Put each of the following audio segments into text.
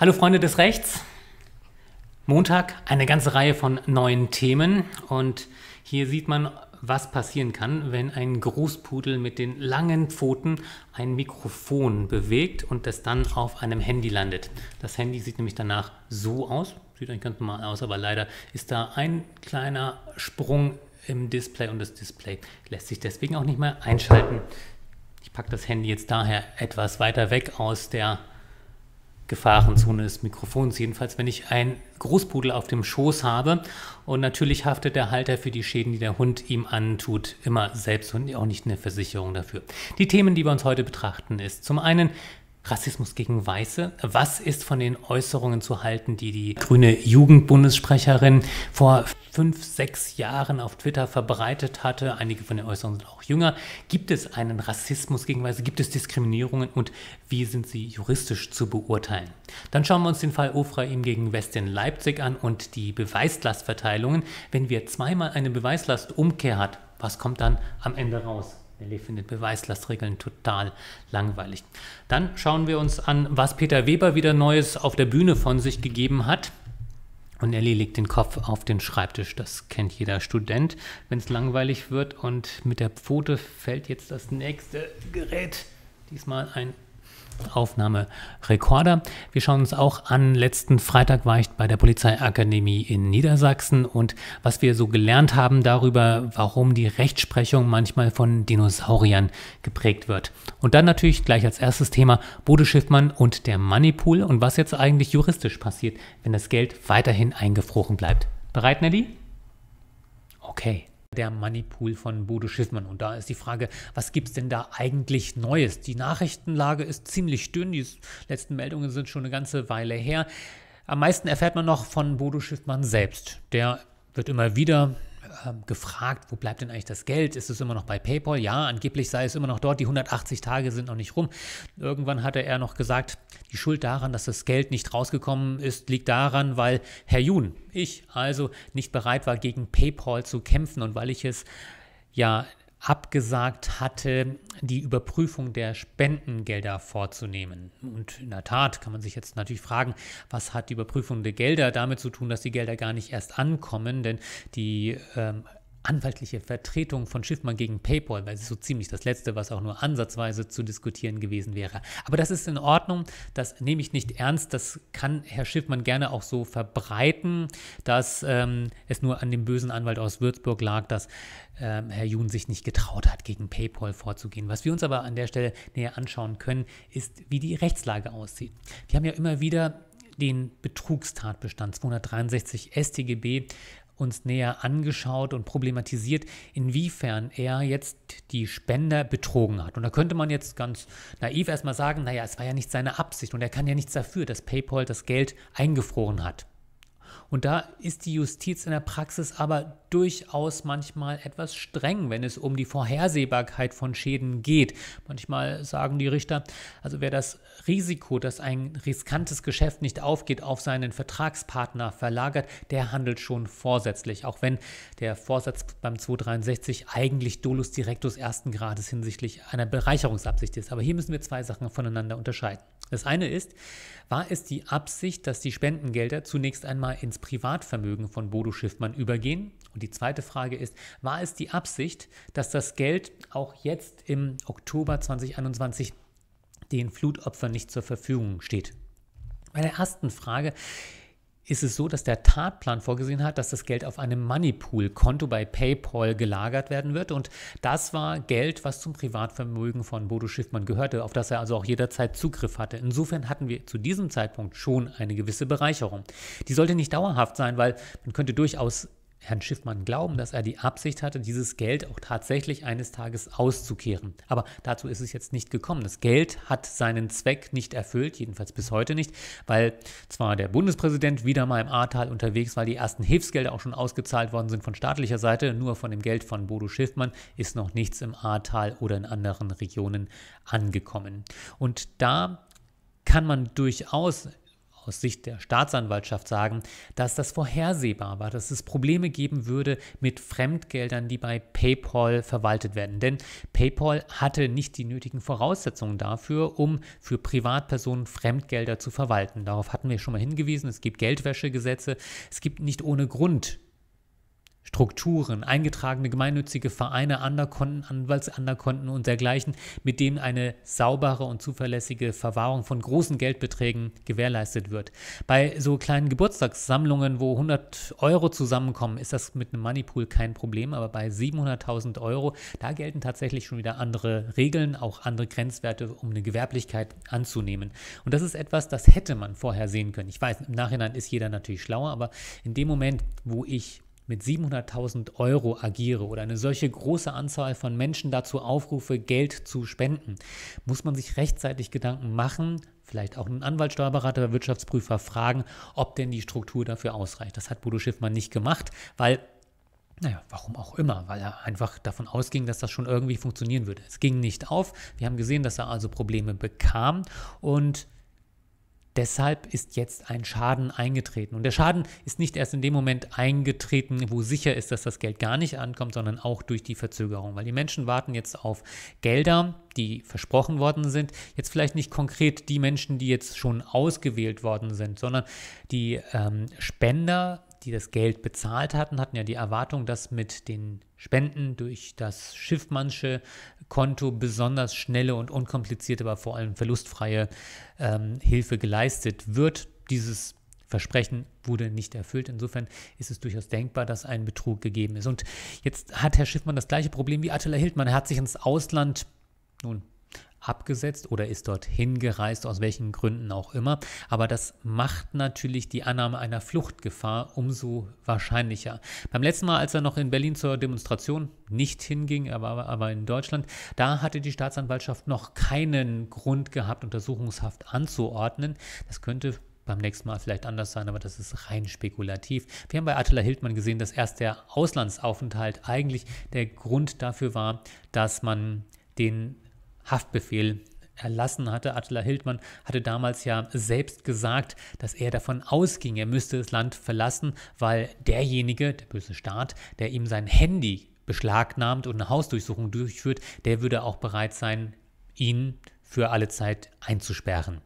Hallo Freunde des Rechts. Montag eine ganze Reihe von neuen Themen und hier sieht man, was passieren kann, wenn ein Großpudel mit den langen Pfoten ein Mikrofon bewegt und das dann auf einem Handy landet. Das Handy sieht nämlich danach so aus, sieht eigentlich ganz normal aus, aber leider ist da ein kleiner Sprung im Display und das Display lässt sich deswegen auch nicht mehr einschalten. Ich packe das Handy jetzt daher etwas weiter weg aus der Gefahrenzone des Mikrofons, jedenfalls wenn ich einen Großpudel auf dem Schoß habe. Und natürlich haftet der Halter für die Schäden, die der Hund ihm antut, immer selbst und auch nicht eine Versicherung dafür. Die Themen, die wir uns heute betrachten, ist zum einen, Rassismus gegen Weiße. Was ist von den Äußerungen zu halten, die die grüne Jugendbundessprecherin vor fünf, sechs Jahren auf Twitter verbreitet hatte? Einige von den Äußerungen sind auch jünger. Gibt es einen Rassismus gegen Weiße? Gibt es Diskriminierungen? Und wie sind sie juristisch zu beurteilen? Dann schauen wir uns den Fall Ofraim gegen Westin Leipzig an und die Beweislastverteilungen. Wenn wir zweimal eine Beweislastumkehr Umkehr hat, was kommt dann am Ende raus? Nelly findet Beweislastregeln total langweilig. Dann schauen wir uns an, was Peter Weber wieder Neues auf der Bühne von sich gegeben hat. Und Ellie legt den Kopf auf den Schreibtisch. Das kennt jeder Student, wenn es langweilig wird. Und mit der Pfote fällt jetzt das nächste Gerät. Diesmal ein Aufnahmerekorder. Wir schauen uns auch an, letzten Freitag war ich bei der Polizeiakademie in Niedersachsen und was wir so gelernt haben darüber, warum die Rechtsprechung manchmal von Dinosauriern geprägt wird. Und dann natürlich gleich als erstes Thema Bode Schiffmann und der Moneypool und was jetzt eigentlich juristisch passiert, wenn das Geld weiterhin eingefroren bleibt. Bereit, Nelly? Okay der Moneypool von Bodo Schiffmann. Und da ist die Frage, was gibt es denn da eigentlich Neues? Die Nachrichtenlage ist ziemlich dünn, die letzten Meldungen sind schon eine ganze Weile her. Am meisten erfährt man noch von Bodo Schiffmann selbst. Der wird immer wieder ähm, gefragt, wo bleibt denn eigentlich das Geld? Ist es immer noch bei PayPal? Ja, angeblich sei es immer noch dort. Die 180 Tage sind noch nicht rum. Irgendwann hatte er noch gesagt, die Schuld daran, dass das Geld nicht rausgekommen ist, liegt daran, weil Herr Jun, ich also nicht bereit war, gegen PayPal zu kämpfen und weil ich es ja abgesagt hatte, die Überprüfung der Spendengelder vorzunehmen. Und in der Tat kann man sich jetzt natürlich fragen, was hat die Überprüfung der Gelder damit zu tun, dass die Gelder gar nicht erst ankommen? Denn die ähm, anwaltliche Vertretung von Schiffmann gegen PayPal, weil es so ziemlich das Letzte, was auch nur ansatzweise zu diskutieren gewesen wäre. Aber das ist in Ordnung, das nehme ich nicht ernst, das kann Herr Schiffmann gerne auch so verbreiten, dass ähm, es nur an dem bösen Anwalt aus Würzburg lag, dass ähm, Herr Jun sich nicht getraut hat, gegen PayPal vorzugehen. Was wir uns aber an der Stelle näher anschauen können, ist, wie die Rechtslage aussieht. Wir haben ja immer wieder den Betrugstatbestand 263 StGB uns näher angeschaut und problematisiert, inwiefern er jetzt die Spender betrogen hat. Und da könnte man jetzt ganz naiv erstmal sagen, naja, es war ja nicht seine Absicht und er kann ja nichts dafür, dass PayPal das Geld eingefroren hat. Und da ist die Justiz in der Praxis aber durchaus manchmal etwas streng, wenn es um die Vorhersehbarkeit von Schäden geht. Manchmal sagen die Richter, also wer das Risiko, dass ein riskantes Geschäft nicht aufgeht, auf seinen Vertragspartner verlagert, der handelt schon vorsätzlich, auch wenn der Vorsatz beim 263 eigentlich dolus directus ersten Grades hinsichtlich einer Bereicherungsabsicht ist. Aber hier müssen wir zwei Sachen voneinander unterscheiden. Das eine ist, war es die Absicht, dass die Spendengelder zunächst einmal ins Privatvermögen von Bodo Schiffmann übergehen? Und die zweite Frage ist, war es die Absicht, dass das Geld auch jetzt im Oktober 2021 den Flutopfern nicht zur Verfügung steht? Bei der ersten Frage ist es so, dass der Tatplan vorgesehen hat, dass das Geld auf einem Moneypool-Konto bei PayPal gelagert werden wird. Und das war Geld, was zum Privatvermögen von Bodo Schiffmann gehörte, auf das er also auch jederzeit Zugriff hatte. Insofern hatten wir zu diesem Zeitpunkt schon eine gewisse Bereicherung. Die sollte nicht dauerhaft sein, weil man könnte durchaus Herrn Schiffmann glauben, dass er die Absicht hatte, dieses Geld auch tatsächlich eines Tages auszukehren. Aber dazu ist es jetzt nicht gekommen. Das Geld hat seinen Zweck nicht erfüllt, jedenfalls bis heute nicht, weil zwar der Bundespräsident wieder mal im Ahrtal unterwegs, weil die ersten Hilfsgelder auch schon ausgezahlt worden sind von staatlicher Seite, nur von dem Geld von Bodo Schiffmann ist noch nichts im Ahrtal oder in anderen Regionen angekommen. Und da kann man durchaus aus Sicht der Staatsanwaltschaft sagen, dass das vorhersehbar war, dass es Probleme geben würde mit Fremdgeldern, die bei PayPal verwaltet werden. Denn PayPal hatte nicht die nötigen Voraussetzungen dafür, um für Privatpersonen Fremdgelder zu verwalten. Darauf hatten wir schon mal hingewiesen. Es gibt Geldwäschegesetze. Es gibt nicht ohne Grund Strukturen, eingetragene gemeinnützige Vereine, Anderkonten, Anwaltsanderkonten und dergleichen, mit denen eine saubere und zuverlässige Verwahrung von großen Geldbeträgen gewährleistet wird. Bei so kleinen Geburtstagssammlungen, wo 100 Euro zusammenkommen, ist das mit einem Moneypool kein Problem, aber bei 700.000 Euro, da gelten tatsächlich schon wieder andere Regeln, auch andere Grenzwerte, um eine Gewerblichkeit anzunehmen. Und das ist etwas, das hätte man vorher sehen können. Ich weiß, im Nachhinein ist jeder natürlich schlauer, aber in dem Moment, wo ich mit 700.000 Euro agiere oder eine solche große Anzahl von Menschen dazu aufrufe, Geld zu spenden, muss man sich rechtzeitig Gedanken machen, vielleicht auch einen Anwalt, Steuerberater Wirtschaftsprüfer fragen, ob denn die Struktur dafür ausreicht. Das hat Bodo Schiffmann nicht gemacht, weil naja, warum auch immer, weil er einfach davon ausging, dass das schon irgendwie funktionieren würde. Es ging nicht auf. Wir haben gesehen, dass er also Probleme bekam und Deshalb ist jetzt ein Schaden eingetreten. Und der Schaden ist nicht erst in dem Moment eingetreten, wo sicher ist, dass das Geld gar nicht ankommt, sondern auch durch die Verzögerung. Weil die Menschen warten jetzt auf Gelder, die versprochen worden sind. Jetzt vielleicht nicht konkret die Menschen, die jetzt schon ausgewählt worden sind, sondern die ähm, Spender die das Geld bezahlt hatten, hatten ja die Erwartung, dass mit den Spenden durch das Schiffmannsche Konto besonders schnelle und unkomplizierte, aber vor allem verlustfreie ähm, Hilfe geleistet wird. Dieses Versprechen wurde nicht erfüllt. Insofern ist es durchaus denkbar, dass ein Betrug gegeben ist. Und jetzt hat Herr Schiffmann das gleiche Problem wie Attila Hildmann. Er hat sich ins Ausland nun abgesetzt oder ist dorthin gereist, aus welchen Gründen auch immer. Aber das macht natürlich die Annahme einer Fluchtgefahr umso wahrscheinlicher. Beim letzten Mal, als er noch in Berlin zur Demonstration nicht hinging, er war aber in Deutschland, da hatte die Staatsanwaltschaft noch keinen Grund gehabt, Untersuchungshaft anzuordnen. Das könnte beim nächsten Mal vielleicht anders sein, aber das ist rein spekulativ. Wir haben bei Attila Hildmann gesehen, dass erst der Auslandsaufenthalt eigentlich der Grund dafür war, dass man den Haftbefehl erlassen hatte. Attila Hildmann hatte damals ja selbst gesagt, dass er davon ausging, er müsste das Land verlassen, weil derjenige, der böse Staat, der ihm sein Handy beschlagnahmt und eine Hausdurchsuchung durchführt, der würde auch bereit sein, ihn für alle Zeit einzusperren.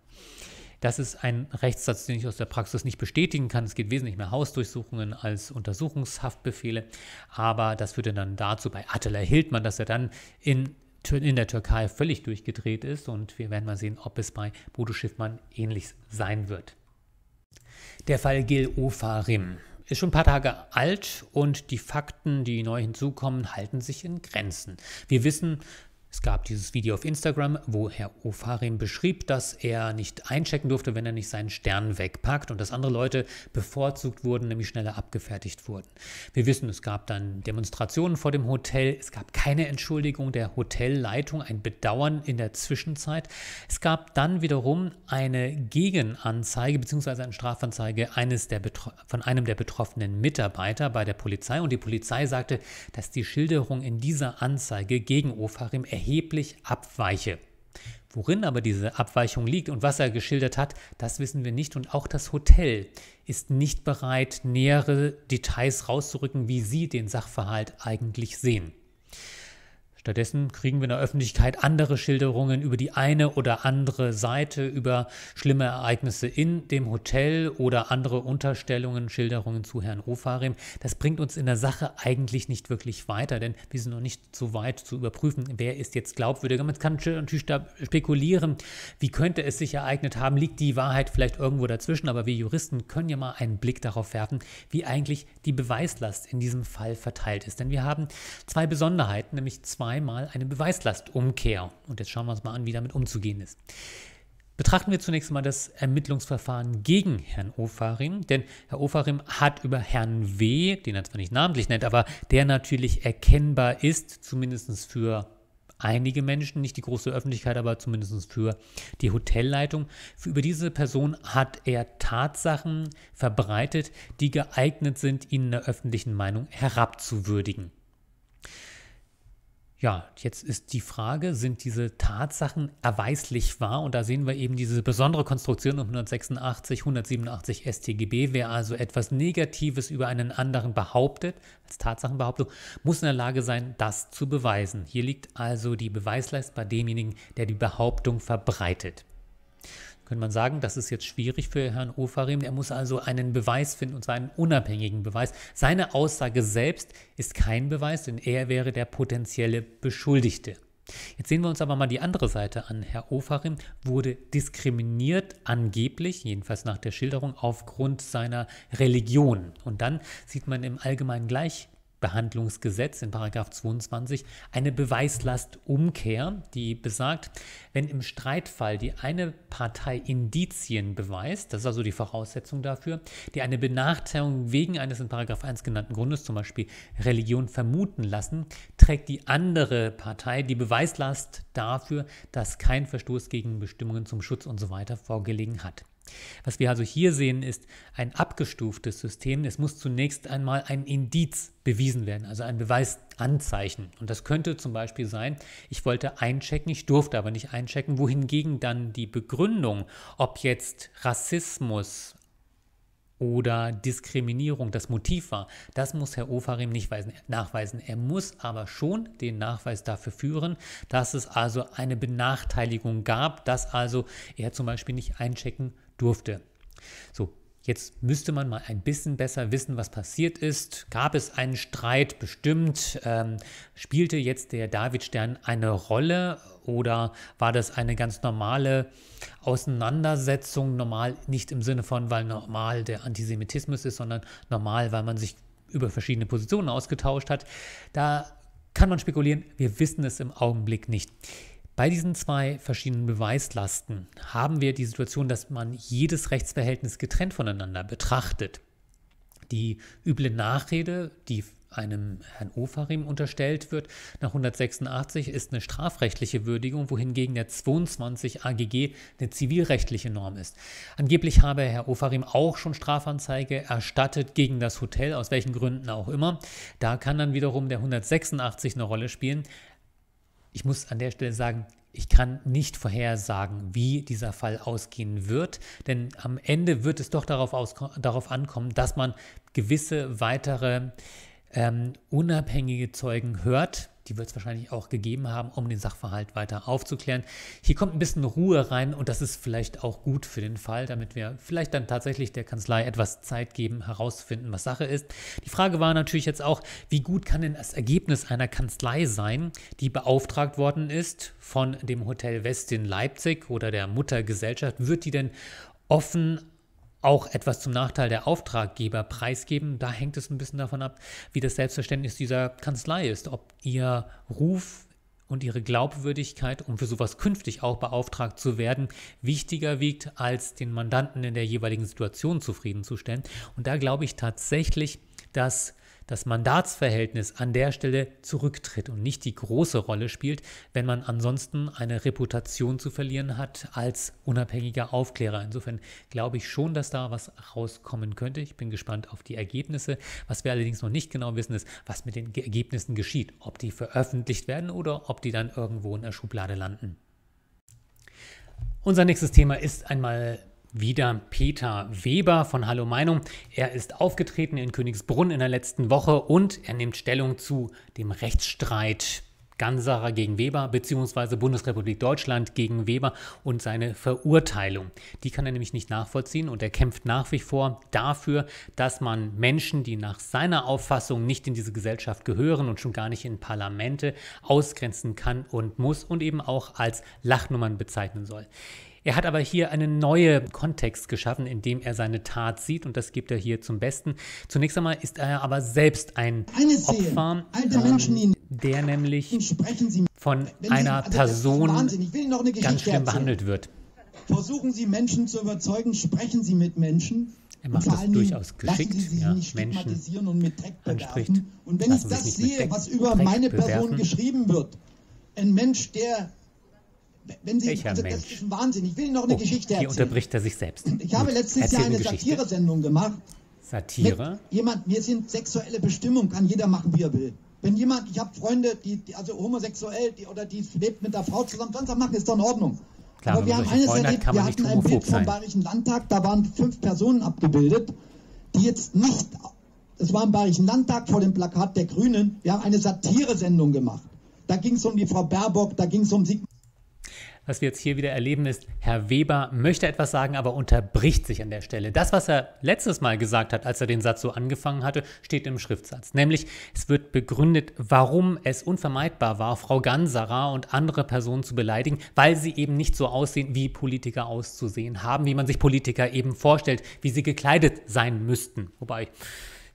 Das ist ein Rechtssatz, den ich aus der Praxis nicht bestätigen kann. Es geht wesentlich mehr Hausdurchsuchungen als Untersuchungshaftbefehle. Aber das führte dann dazu bei Attila Hildmann, dass er dann in in der Türkei völlig durchgedreht ist und wir werden mal sehen, ob es bei Bodo Schiffmann ähnlich sein wird. Der Fall Gil Ofarim ist schon ein paar Tage alt und die Fakten, die neu hinzukommen, halten sich in Grenzen. Wir wissen, es gab dieses Video auf Instagram, wo Herr Ofarim beschrieb, dass er nicht einchecken durfte, wenn er nicht seinen Stern wegpackt und dass andere Leute bevorzugt wurden, nämlich schneller abgefertigt wurden. Wir wissen, es gab dann Demonstrationen vor dem Hotel, es gab keine Entschuldigung der Hotelleitung, ein Bedauern in der Zwischenzeit. Es gab dann wiederum eine Gegenanzeige bzw. eine Strafanzeige eines der von einem der betroffenen Mitarbeiter bei der Polizei und die Polizei sagte, dass die Schilderung in dieser Anzeige gegen Ofarim echt erheblich abweiche. Worin aber diese Abweichung liegt und was er geschildert hat, das wissen wir nicht. Und auch das Hotel ist nicht bereit, nähere Details rauszurücken, wie Sie den Sachverhalt eigentlich sehen. Stattdessen kriegen wir in der Öffentlichkeit andere Schilderungen über die eine oder andere Seite, über schlimme Ereignisse in dem Hotel oder andere Unterstellungen, Schilderungen zu Herrn Ofarim. Das bringt uns in der Sache eigentlich nicht wirklich weiter, denn wir sind noch nicht so weit zu überprüfen, wer ist jetzt glaubwürdiger. Man kann natürlich spekulieren, wie könnte es sich ereignet haben, liegt die Wahrheit vielleicht irgendwo dazwischen, aber wir Juristen können ja mal einen Blick darauf werfen, wie eigentlich die Beweislast in diesem Fall verteilt ist. Denn wir haben zwei Besonderheiten, nämlich zwei zweimal eine Beweislastumkehr. Und jetzt schauen wir uns mal an, wie damit umzugehen ist. Betrachten wir zunächst mal das Ermittlungsverfahren gegen Herrn Ofarim, denn Herr Ofarim hat über Herrn W., den er zwar nicht namentlich nennt, aber der natürlich erkennbar ist, zumindest für einige Menschen, nicht die große Öffentlichkeit, aber zumindest für die Hotelleitung. Für über diese Person hat er Tatsachen verbreitet, die geeignet sind, ihn in der öffentlichen Meinung herabzuwürdigen. Ja, jetzt ist die Frage, sind diese Tatsachen erweislich wahr? Und da sehen wir eben diese besondere Konstruktion um 186, 187 StGB. Wer also etwas Negatives über einen anderen behauptet, als Tatsachenbehauptung, muss in der Lage sein, das zu beweisen. Hier liegt also die Beweislast bei demjenigen, der die Behauptung verbreitet könnte man sagen, das ist jetzt schwierig für Herrn Ofarim. Er muss also einen Beweis finden und zwar einen unabhängigen Beweis. Seine Aussage selbst ist kein Beweis, denn er wäre der potenzielle Beschuldigte. Jetzt sehen wir uns aber mal die andere Seite an. Herr Ofarim wurde diskriminiert, angeblich, jedenfalls nach der Schilderung, aufgrund seiner Religion. Und dann sieht man im Allgemeinen gleich Behandlungsgesetz in 22 eine Beweislastumkehr, die besagt, wenn im Streitfall die eine Partei Indizien beweist, das ist also die Voraussetzung dafür, die eine Benachteiligung wegen eines in 1 genannten Grundes, zum Beispiel Religion, vermuten lassen, trägt die andere Partei die Beweislast dafür, dass kein Verstoß gegen Bestimmungen zum Schutz usw. So vorgelegen hat. Was wir also hier sehen, ist ein abgestuftes System. Es muss zunächst einmal ein Indiz bewiesen werden, also ein Beweisanzeichen. Und das könnte zum Beispiel sein, ich wollte einchecken, ich durfte aber nicht einchecken, wohingegen dann die Begründung, ob jetzt Rassismus, oder Diskriminierung das Motiv war. Das muss Herr Ofarim nicht nachweisen. Er muss aber schon den Nachweis dafür führen, dass es also eine Benachteiligung gab, dass also er zum Beispiel nicht einchecken durfte. So, Jetzt müsste man mal ein bisschen besser wissen, was passiert ist. Gab es einen Streit bestimmt? Ähm, spielte jetzt der Davidstern eine Rolle oder war das eine ganz normale Auseinandersetzung? Normal nicht im Sinne von, weil normal der Antisemitismus ist, sondern normal, weil man sich über verschiedene Positionen ausgetauscht hat. Da kann man spekulieren, wir wissen es im Augenblick nicht. Bei diesen zwei verschiedenen Beweislasten haben wir die Situation, dass man jedes Rechtsverhältnis getrennt voneinander betrachtet. Die üble Nachrede, die einem Herrn Ofarim unterstellt wird, nach 186 ist eine strafrechtliche Würdigung, wohingegen der 22 AGG eine zivilrechtliche Norm ist. Angeblich habe Herr Ofarim auch schon Strafanzeige erstattet gegen das Hotel, aus welchen Gründen auch immer. Da kann dann wiederum der 186 eine Rolle spielen. Ich muss an der Stelle sagen, ich kann nicht vorhersagen, wie dieser Fall ausgehen wird, denn am Ende wird es doch darauf, darauf ankommen, dass man gewisse weitere ähm, unabhängige Zeugen hört, die wird es wahrscheinlich auch gegeben haben, um den Sachverhalt weiter aufzuklären. Hier kommt ein bisschen Ruhe rein und das ist vielleicht auch gut für den Fall, damit wir vielleicht dann tatsächlich der Kanzlei etwas Zeit geben, herauszufinden, was Sache ist. Die Frage war natürlich jetzt auch, wie gut kann denn das Ergebnis einer Kanzlei sein, die beauftragt worden ist von dem Hotel West in Leipzig oder der Muttergesellschaft? Wird die denn offen auch etwas zum Nachteil der Auftraggeber preisgeben. Da hängt es ein bisschen davon ab, wie das Selbstverständnis dieser Kanzlei ist, ob ihr Ruf und ihre Glaubwürdigkeit, um für sowas künftig auch beauftragt zu werden, wichtiger wiegt, als den Mandanten in der jeweiligen Situation zufriedenzustellen. Und da glaube ich tatsächlich, dass das Mandatsverhältnis an der Stelle zurücktritt und nicht die große Rolle spielt, wenn man ansonsten eine Reputation zu verlieren hat als unabhängiger Aufklärer. Insofern glaube ich schon, dass da was rauskommen könnte. Ich bin gespannt auf die Ergebnisse. Was wir allerdings noch nicht genau wissen, ist, was mit den Ergebnissen geschieht. Ob die veröffentlicht werden oder ob die dann irgendwo in der Schublade landen. Unser nächstes Thema ist einmal wieder Peter Weber von Hallo Meinung. Er ist aufgetreten in Königsbrunn in der letzten Woche und er nimmt Stellung zu dem Rechtsstreit Gansara gegen Weber bzw. Bundesrepublik Deutschland gegen Weber und seine Verurteilung. Die kann er nämlich nicht nachvollziehen und er kämpft nach wie vor dafür, dass man Menschen, die nach seiner Auffassung nicht in diese Gesellschaft gehören und schon gar nicht in Parlamente, ausgrenzen kann und muss und eben auch als Lachnummern bezeichnen soll. Er hat aber hier einen neuen Kontext geschaffen, in dem er seine Tat sieht und das gibt er hier zum Besten. Zunächst einmal ist er aber selbst ein Opfer, ähm, der nämlich von einer also Person ganz schlimm behandelt wird. Versuchen Sie Menschen zu überzeugen, sprechen Sie mit Menschen. Er macht das durchaus geschickt, ja, Menschen und mit Dreck anspricht. Und wenn ich das sehe, was über meine Person bewerfen. geschrieben wird, ein Mensch, der wenn Sie, Welcher also, Mensch? das ist ein Wahnsinn. Ich will Ihnen noch eine oh, Geschichte erzählen. Hier unterbricht er sich selbst. Ich Gut, habe letztes Jahr eine Satire-Sendung gemacht. Satire? Jemand, mir sind sexuelle Bestimmung, kann jeder machen, wie er will. Wenn jemand, ich habe Freunde, die, die, also homosexuell die, oder die lebt mit der Frau zusammen, sonst machen, ist doch in Ordnung. Klar, Aber wir haben eines Freunde erlebt, wir hatten ein Bild vom Bayerischen Landtag, da waren fünf Personen abgebildet, die jetzt nicht, das war im Bayerischen Landtag vor dem Plakat der Grünen, wir haben eine Satire-Sendung gemacht. Da ging es um die Frau Baerbock, da ging es um Sigmund was wir jetzt hier wieder erleben, ist, Herr Weber möchte etwas sagen, aber unterbricht sich an der Stelle. Das, was er letztes Mal gesagt hat, als er den Satz so angefangen hatte, steht im Schriftsatz. Nämlich, es wird begründet, warum es unvermeidbar war, Frau Ganserer und andere Personen zu beleidigen, weil sie eben nicht so aussehen, wie Politiker auszusehen haben, wie man sich Politiker eben vorstellt, wie sie gekleidet sein müssten. Wobei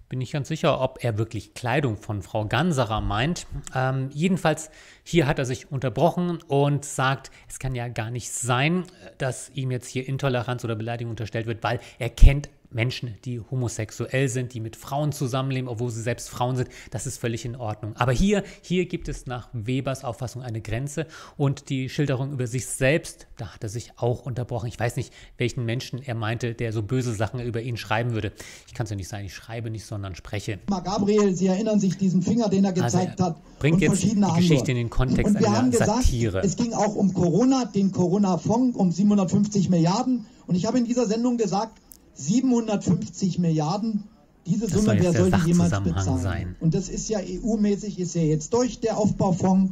bin ich ganz sicher, ob er wirklich Kleidung von Frau Ganserer meint. Ähm, jedenfalls, hier hat er sich unterbrochen und sagt, es kann ja gar nicht sein, äh, dass ihm jetzt hier Intoleranz oder Beleidigung unterstellt wird, weil er kennt Menschen, die homosexuell sind, die mit Frauen zusammenleben, obwohl sie selbst Frauen sind, das ist völlig in Ordnung. Aber hier, hier gibt es nach Webers Auffassung eine Grenze und die Schilderung über sich selbst, da hat er sich auch unterbrochen. Ich weiß nicht, welchen Menschen er meinte, der so böse Sachen über ihn schreiben würde. Ich kann es ja nicht sagen, ich schreibe nicht, sondern spreche. Gabriel, Sie erinnern sich diesen Finger, den er also, gezeigt also er hat. Bringt jetzt die Geschichte in den Kontext und wir einer haben gesagt, Satire. Es ging auch um Corona, den Corona-Fonds um 750 Milliarden. Und ich habe in dieser Sendung gesagt, 750 Milliarden. Diese Summe, wer soll die jemals bezahlen? Sein. Und das ist ja EU-mäßig, ist ja jetzt durch der Aufbaufonds.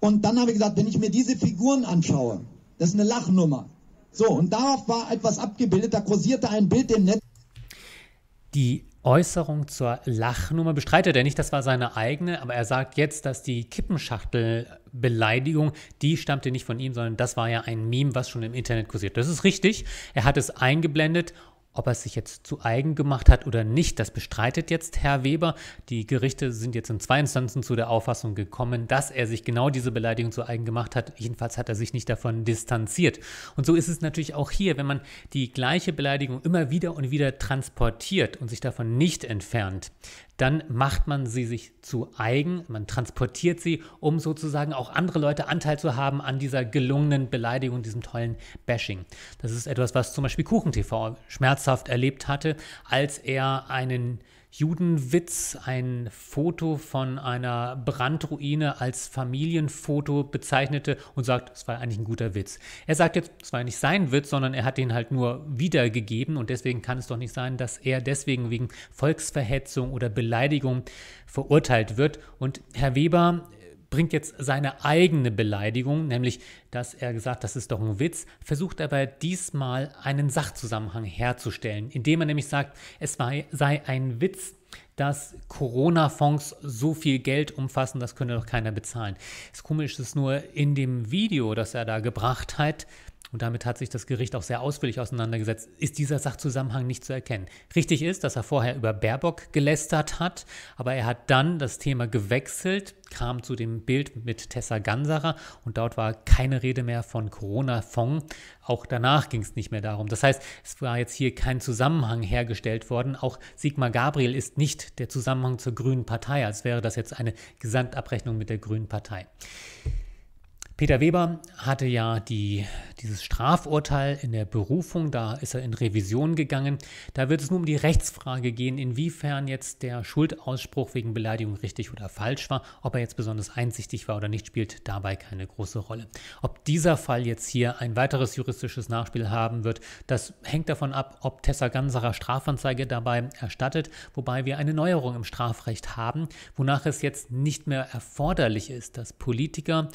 Und dann habe ich gesagt, wenn ich mir diese Figuren anschaue, das ist eine Lachnummer. So, und darauf war etwas abgebildet, da kursierte ein Bild im Netz. Die Äußerung zur Lachnummer bestreitet er nicht, das war seine eigene, aber er sagt jetzt, dass die Kippenschachtel-Beleidigung, die stammte nicht von ihm, sondern das war ja ein Meme, was schon im Internet kursiert. Das ist richtig, er hat es eingeblendet ob er es sich jetzt zu eigen gemacht hat oder nicht, das bestreitet jetzt Herr Weber. Die Gerichte sind jetzt in zwei Instanzen zu der Auffassung gekommen, dass er sich genau diese Beleidigung zu eigen gemacht hat. Jedenfalls hat er sich nicht davon distanziert. Und so ist es natürlich auch hier, wenn man die gleiche Beleidigung immer wieder und wieder transportiert und sich davon nicht entfernt, dann macht man sie sich zu eigen, man transportiert sie, um sozusagen auch andere Leute Anteil zu haben an dieser gelungenen Beleidigung, diesem tollen Bashing. Das ist etwas, was zum Beispiel Kuchen TV schmerzhaft schmerzhaft erlebt hatte, als er einen Judenwitz, ein Foto von einer Brandruine als Familienfoto bezeichnete und sagt, es war eigentlich ein guter Witz. Er sagt jetzt, es war nicht sein Witz, sondern er hat den halt nur wiedergegeben und deswegen kann es doch nicht sein, dass er deswegen wegen Volksverhetzung oder Beleidigung verurteilt wird. Und Herr Weber bringt jetzt seine eigene Beleidigung, nämlich, dass er gesagt, das ist doch ein Witz, versucht aber diesmal einen Sachzusammenhang herzustellen, indem er nämlich sagt, es sei ein Witz, dass Corona-Fonds so viel Geld umfassen, das könne doch keiner bezahlen. Das Komische ist nur, in dem Video, das er da gebracht hat, und damit hat sich das Gericht auch sehr ausführlich auseinandergesetzt, ist dieser Sachzusammenhang nicht zu erkennen. Richtig ist, dass er vorher über Baerbock gelästert hat, aber er hat dann das Thema gewechselt, kam zu dem Bild mit Tessa Ganserer und dort war keine Rede mehr von Corona-Fonds. Auch danach ging es nicht mehr darum. Das heißt, es war jetzt hier kein Zusammenhang hergestellt worden. Auch Sigmar Gabriel ist nicht der Zusammenhang zur Grünen Partei, als wäre das jetzt eine Gesamtabrechnung mit der Grünen Partei. Peter Weber hatte ja die, dieses Strafurteil in der Berufung, da ist er in Revision gegangen. Da wird es nun um die Rechtsfrage gehen, inwiefern jetzt der Schuldausspruch wegen Beleidigung richtig oder falsch war, ob er jetzt besonders einsichtig war oder nicht, spielt dabei keine große Rolle. Ob dieser Fall jetzt hier ein weiteres juristisches Nachspiel haben wird, das hängt davon ab, ob Tessa Ganserer Strafanzeige dabei erstattet, wobei wir eine Neuerung im Strafrecht haben, wonach es jetzt nicht mehr erforderlich ist, dass Politiker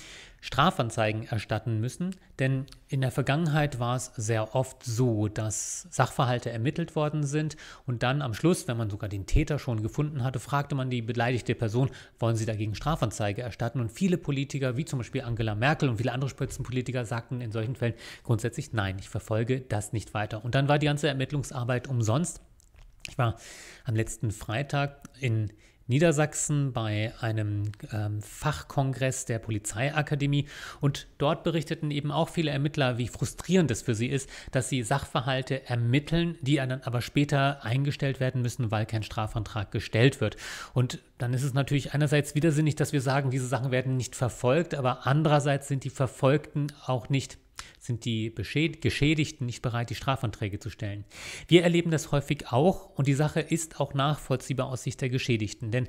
Strafanzeigen erstatten müssen, denn in der Vergangenheit war es sehr oft so, dass Sachverhalte ermittelt worden sind und dann am Schluss, wenn man sogar den Täter schon gefunden hatte, fragte man die beleidigte Person, wollen Sie dagegen Strafanzeige erstatten? Und viele Politiker, wie zum Beispiel Angela Merkel und viele andere Spitzenpolitiker, sagten in solchen Fällen grundsätzlich, nein, ich verfolge das nicht weiter. Und dann war die ganze Ermittlungsarbeit umsonst. Ich war am letzten Freitag in Niedersachsen bei einem ähm, Fachkongress der Polizeiakademie und dort berichteten eben auch viele Ermittler, wie frustrierend es für sie ist, dass sie Sachverhalte ermitteln, die dann aber später eingestellt werden müssen, weil kein Strafantrag gestellt wird. Und dann ist es natürlich einerseits widersinnig, dass wir sagen, diese Sachen werden nicht verfolgt, aber andererseits sind die Verfolgten auch nicht sind die Geschädigten nicht bereit, die Strafanträge zu stellen. Wir erleben das häufig auch und die Sache ist auch nachvollziehbar aus Sicht der Geschädigten, denn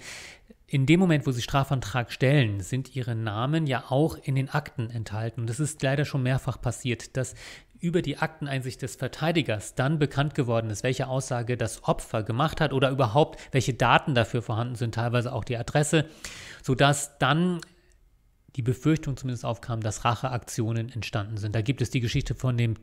in dem Moment, wo sie Strafantrag stellen, sind ihre Namen ja auch in den Akten enthalten. Und es ist leider schon mehrfach passiert, dass über die Akteneinsicht des Verteidigers dann bekannt geworden ist, welche Aussage das Opfer gemacht hat oder überhaupt welche Daten dafür vorhanden sind, teilweise auch die Adresse, sodass dann die Befürchtung zumindest aufkam, dass Racheaktionen entstanden sind. Da gibt es die Geschichte von dem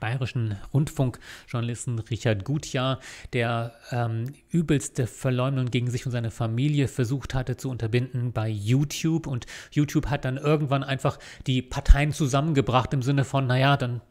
bayerischen Rundfunkjournalisten Richard Gutjahr, der ähm, übelste Verleumdung gegen sich und seine Familie versucht hatte zu unterbinden bei YouTube. Und YouTube hat dann irgendwann einfach die Parteien zusammengebracht im Sinne von, naja, dann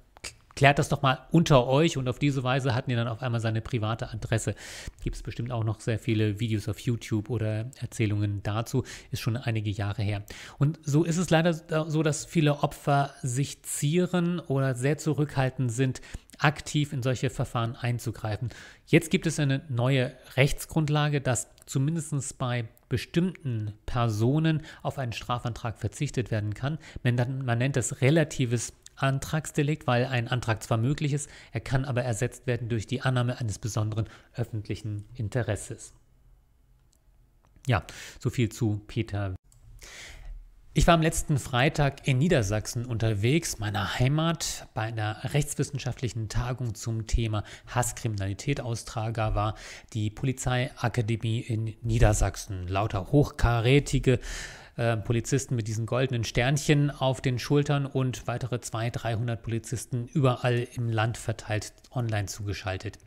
Klärt das doch mal unter euch und auf diese Weise hatten die dann auf einmal seine private Adresse. Gibt es bestimmt auch noch sehr viele Videos auf YouTube oder Erzählungen dazu. Ist schon einige Jahre her. Und so ist es leider so, dass viele Opfer sich zieren oder sehr zurückhaltend sind, aktiv in solche Verfahren einzugreifen. Jetzt gibt es eine neue Rechtsgrundlage, dass zumindest bei bestimmten Personen auf einen Strafantrag verzichtet werden kann. Man, nennt das relatives Antragsdelikt, weil ein Antrag zwar möglich ist, er kann aber ersetzt werden durch die Annahme eines besonderen öffentlichen Interesses. Ja, so viel zu Peter. Ich war am letzten Freitag in Niedersachsen unterwegs, meiner Heimat, bei einer rechtswissenschaftlichen Tagung zum Thema Hasskriminalität. Austrager war die Polizeiakademie in Niedersachsen. Lauter hochkarätige ähm, Polizisten mit diesen goldenen Sternchen auf den Schultern und weitere 200, 300 Polizisten überall im Land verteilt online zugeschaltet.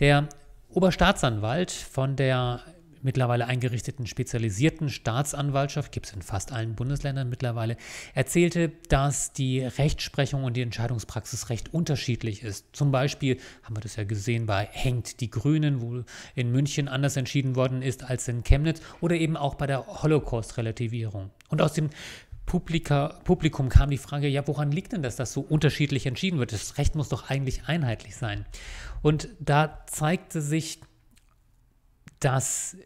Der Oberstaatsanwalt von der mittlerweile eingerichteten spezialisierten Staatsanwaltschaft, gibt es in fast allen Bundesländern mittlerweile, erzählte, dass die Rechtsprechung und die Entscheidungspraxis recht unterschiedlich ist. Zum Beispiel haben wir das ja gesehen bei Hängt die Grünen, wo in München anders entschieden worden ist als in Chemnitz oder eben auch bei der Holocaust-Relativierung. Und aus dem Publika, Publikum kam die Frage, ja, woran liegt denn das, dass so unterschiedlich entschieden wird? Das Recht muss doch eigentlich einheitlich sein. Und da zeigte sich, dass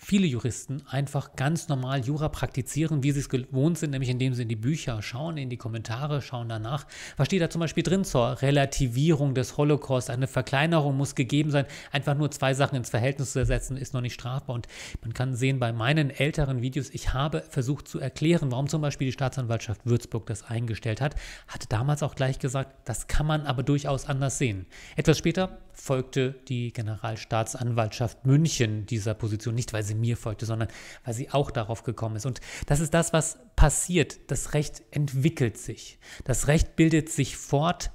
viele Juristen einfach ganz normal Jura praktizieren, wie sie es gewohnt sind, nämlich indem sie in die Bücher schauen, in die Kommentare schauen danach. Was steht da zum Beispiel drin zur Relativierung des Holocaust? Eine Verkleinerung muss gegeben sein. Einfach nur zwei Sachen ins Verhältnis zu setzen, ist noch nicht strafbar. Und man kann sehen bei meinen älteren Videos, ich habe versucht zu erklären, warum zum Beispiel die Staatsanwaltschaft Würzburg das eingestellt hat. Hatte damals auch gleich gesagt, das kann man aber durchaus anders sehen. Etwas später folgte die Generalstaatsanwaltschaft München dieser Position. Nicht, weil sie mir folgte, sondern weil sie auch darauf gekommen ist. Und das ist das, was passiert. Das Recht entwickelt sich. Das Recht bildet sich fort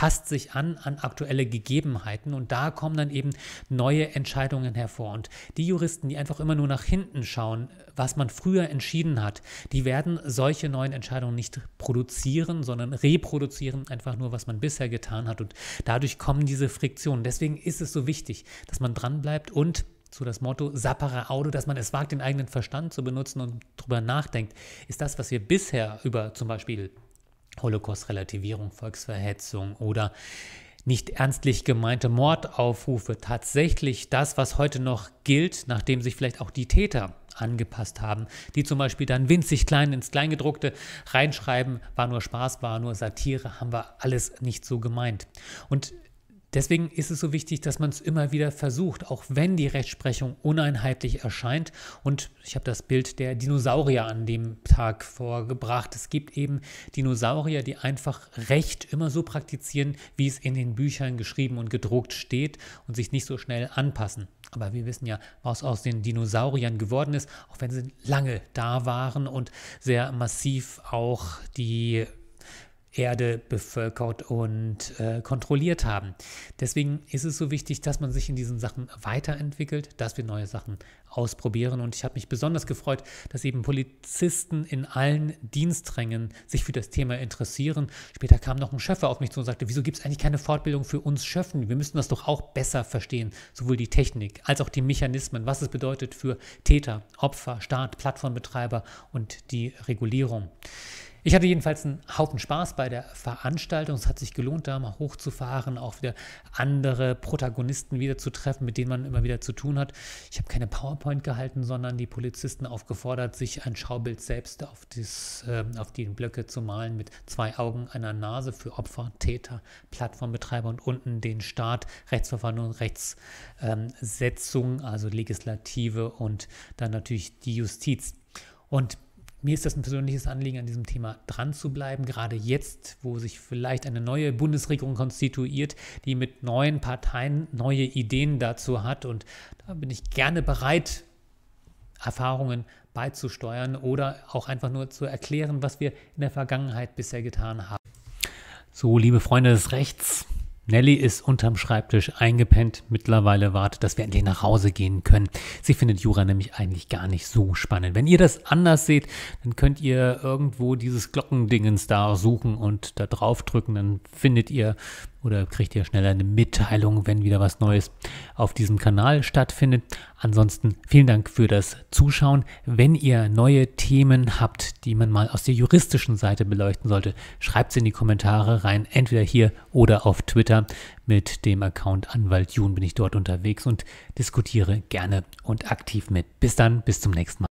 passt sich an an aktuelle Gegebenheiten und da kommen dann eben neue Entscheidungen hervor. Und die Juristen, die einfach immer nur nach hinten schauen, was man früher entschieden hat, die werden solche neuen Entscheidungen nicht produzieren, sondern reproduzieren einfach nur, was man bisher getan hat. Und dadurch kommen diese Friktionen. Deswegen ist es so wichtig, dass man dranbleibt und zu das Motto Sappara Auto, dass man es wagt, den eigenen Verstand zu benutzen und drüber nachdenkt. Ist das, was wir bisher über zum Beispiel Holocaust-Relativierung, Volksverhetzung oder nicht ernstlich gemeinte Mordaufrufe tatsächlich das, was heute noch gilt, nachdem sich vielleicht auch die Täter angepasst haben, die zum Beispiel dann winzig klein ins Kleingedruckte reinschreiben, war nur Spaß, war nur Satire, haben wir alles nicht so gemeint. Und Deswegen ist es so wichtig, dass man es immer wieder versucht, auch wenn die Rechtsprechung uneinheitlich erscheint. Und ich habe das Bild der Dinosaurier an dem Tag vorgebracht. Es gibt eben Dinosaurier, die einfach Recht immer so praktizieren, wie es in den Büchern geschrieben und gedruckt steht und sich nicht so schnell anpassen. Aber wir wissen ja, was aus den Dinosauriern geworden ist, auch wenn sie lange da waren und sehr massiv auch die Erde bevölkert und äh, kontrolliert haben. Deswegen ist es so wichtig, dass man sich in diesen Sachen weiterentwickelt, dass wir neue Sachen ausprobieren. Und ich habe mich besonders gefreut, dass eben Polizisten in allen Diensträngen sich für das Thema interessieren. Später kam noch ein Schöffer auf mich zu und sagte, wieso gibt es eigentlich keine Fortbildung für uns Schöffen? Wir müssen das doch auch besser verstehen, sowohl die Technik als auch die Mechanismen, was es bedeutet für Täter, Opfer, Staat, Plattformbetreiber und die Regulierung. Ich hatte jedenfalls einen Haufen Spaß bei der Veranstaltung. Es hat sich gelohnt, da mal hochzufahren, auch wieder andere Protagonisten wieder zu treffen, mit denen man immer wieder zu tun hat. Ich habe keine PowerPoint gehalten, sondern die Polizisten aufgefordert, sich ein Schaubild selbst auf, dies, äh, auf die Blöcke zu malen mit zwei Augen, einer Nase für Opfer, Täter, Plattformbetreiber und unten den Staat, Rechtsverfahren und Rechtssetzung, ähm, also Legislative und dann natürlich die Justiz. Und mir ist das ein persönliches Anliegen, an diesem Thema dran zu bleiben, gerade jetzt, wo sich vielleicht eine neue Bundesregierung konstituiert, die mit neuen Parteien neue Ideen dazu hat. Und da bin ich gerne bereit, Erfahrungen beizusteuern oder auch einfach nur zu erklären, was wir in der Vergangenheit bisher getan haben. So, liebe Freunde des Rechts, Nelly ist unterm Schreibtisch eingepennt. Mittlerweile wartet, dass wir endlich nach Hause gehen können. Sie findet Jura nämlich eigentlich gar nicht so spannend. Wenn ihr das anders seht, dann könnt ihr irgendwo dieses Glockendingens da suchen und da drauf drücken. Dann findet ihr oder kriegt ihr schneller eine Mitteilung, wenn wieder was Neues auf diesem Kanal stattfindet. Ansonsten vielen Dank für das Zuschauen. Wenn ihr neue Themen habt, die man mal aus der juristischen Seite beleuchten sollte, schreibt sie in die Kommentare rein, entweder hier oder auf Twitter. Mit dem Account Anwalt Jun bin ich dort unterwegs und diskutiere gerne und aktiv mit. Bis dann, bis zum nächsten Mal.